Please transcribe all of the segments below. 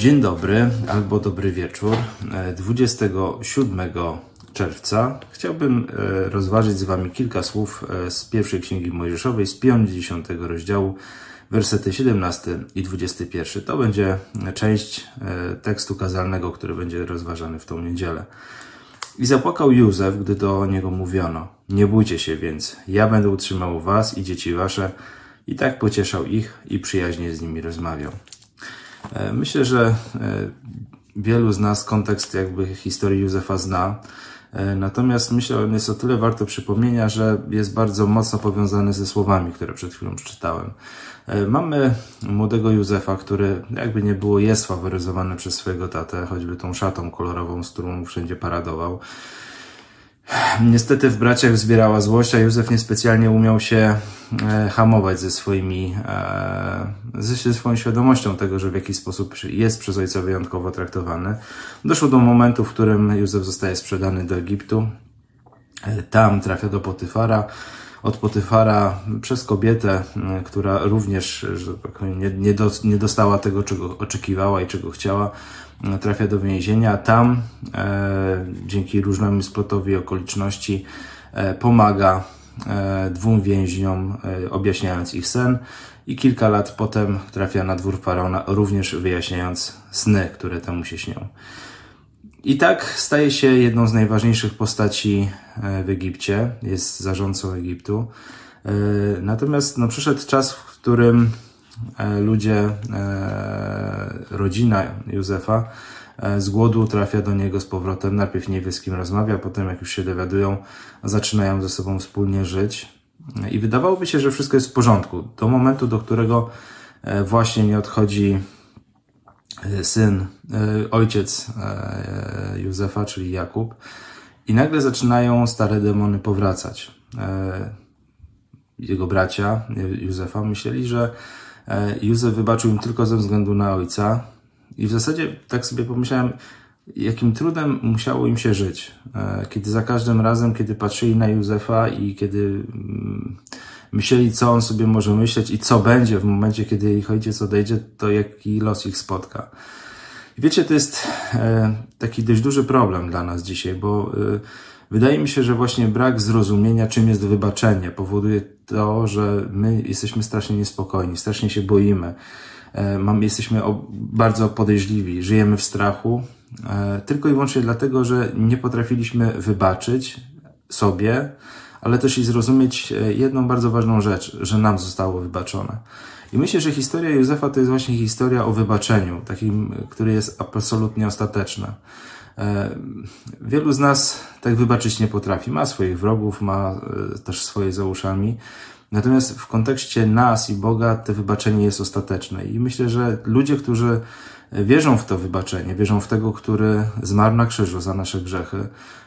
Dzień dobry albo dobry wieczór. 27 e, czerwca chciałbym e, rozważyć z Wami kilka słów e, z pierwszej Księgi Mojżeszowej, z 50 rozdziału, wersety 17 i 21. To będzie część tekstu kazalnego, który będzie rozważany w tą niedzielę. I zapłakał Józef, gdy do niego mówiono: Nie bójcie się więc, ja będę utrzymał was i dzieci wasze. I tak pocieszał ich i przyjaźnie z nimi rozmawiał. E, myślę, że e, wielu z nas kontekst jakby historii Józefa zna. E, natomiast myślę, że jest o tyle warto przypomnienia, że jest bardzo mocno powiązany ze słowami, które przed chwilą przeczytałem. Mamy młodego Józefa, który jakby nie było jest faworyzowany przez swojego tatę, choćby tą szatą kolorową, z którą wszędzie paradował. Niestety w braciach zbierała złość, a Józef niespecjalnie umiał się E, hamować ze swoimi, e, ze swoją świadomością tego, że w jakiś sposób jest przez ojca wyjątkowo traktowany. Doszło do momentu, w którym Józef zostaje sprzedany do Egiptu. E, tam trafia do Potyfara. Od Potyfara przez kobietę, która również że tak powiem, nie, nie, do, nie dostała tego, czego oczekiwała i czego chciała, trafia do więzienia. Tam, e, dzięki różnemu splotowi okoliczności, e, pomaga E, dwóm więźniom, e, objaśniając ich sen i kilka lat potem trafia na dwór Faraona, również wyjaśniając sny, które temu się śnią. I tak staje się jedną z najważniejszych postaci e, w Egipcie, jest zarządcą Egiptu. Natomiast no, przyszedł czas, w którym ludzie, rodzina Józefa, E, z głodu, trafia do niego z powrotem. Najpierw nie wie z kim rozmawia, potem jak już się dowiadują, zaczynają ze sobą wspólnie żyć. E, I wydawałoby się, że wszystko jest w porządku. Do momentu, do którego e, właśnie nie odchodzi syn, ojciec Józefa, czyli Jakub. I nagle zaczynają stare demony powracać. Jego bracia Józefa myśleli, że Józef wybaczył im tylko ze względu na ojca, i w zasadzie tak sobie pomyślałem, jakim trudem musiało im się żyć, e, kiedy za każdym razem, kiedy patrzyli na Józefa i kiedy mm, myśleli, co on sobie może myśleć i co będzie w momencie, kiedy ich ojciec odejdzie, to jaki los ich spotka. Wiecie, to jest e, taki dość duży problem dla nas dzisiaj, bo e, wydaje mi się, że właśnie brak zrozumienia, czym jest wybaczenie, powoduje to, że my jesteśmy strasznie niespokojni, strasznie się boimy, e, mamy, jesteśmy bardzo podejrzliwi, żyjemy w strachu, tylko i wyłącznie dlatego, że nie potrafiliśmy wybaczyć sobie, ale też i zrozumieć e, jedną bardzo ważną rzecz, że nam zostało wybaczone. I myślę, że historia Józefa to jest właśnie historia o wybaczeniu, takim, e, który jest absolutnie ostateczne. E, wielu z nas tak wybaczyć nie potrafi. Ma swoich wrogów, ma też swoje za uszami. Natomiast w kontekście nas i Boga to wybaczenie jest ostateczne. I myślę, że ludzie, którzy wierzą w to wybaczenie, wierzą w tego, który zmarł na krzyżu za nasze grzechy,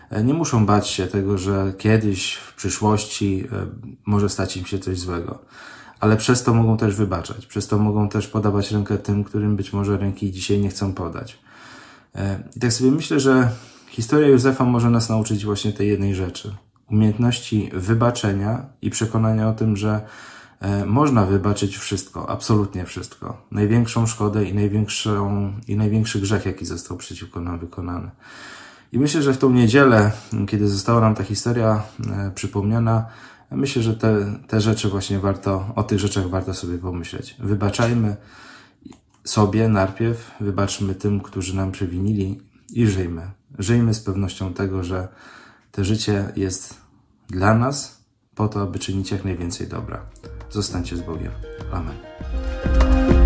e, nie muszą bać się tego, że kiedyś w przyszłości e, może stać im się coś złego. Ale przez to mogą też wybaczać, przez to mogą też podawać rękę tym, którym być może ręki dzisiaj nie chcą podać. E, I tak sobie myślę, że historia Józefa może nas nauczyć właśnie tej jednej rzeczy: umiejętności wybaczenia i przekonania o tym, że E, można wybaczyć wszystko, absolutnie wszystko. Największą szkodę i, największą, i największy grzech, jaki został przeciwko nam wykonany. I myślę, że w tą niedzielę, kiedy została nam ta historia e, przypomniana, myślę, że te, te rzeczy właśnie warto, o tych rzeczach warto sobie pomyśleć. Wybaczajmy sobie najpierw, wybaczmy tym, którzy nam przewinili i żyjmy. Żyjmy z pewnością tego, że to życie jest dla nas po to, aby czynić jak najwięcej dobra. Zostańcie z Bogiem. Amen.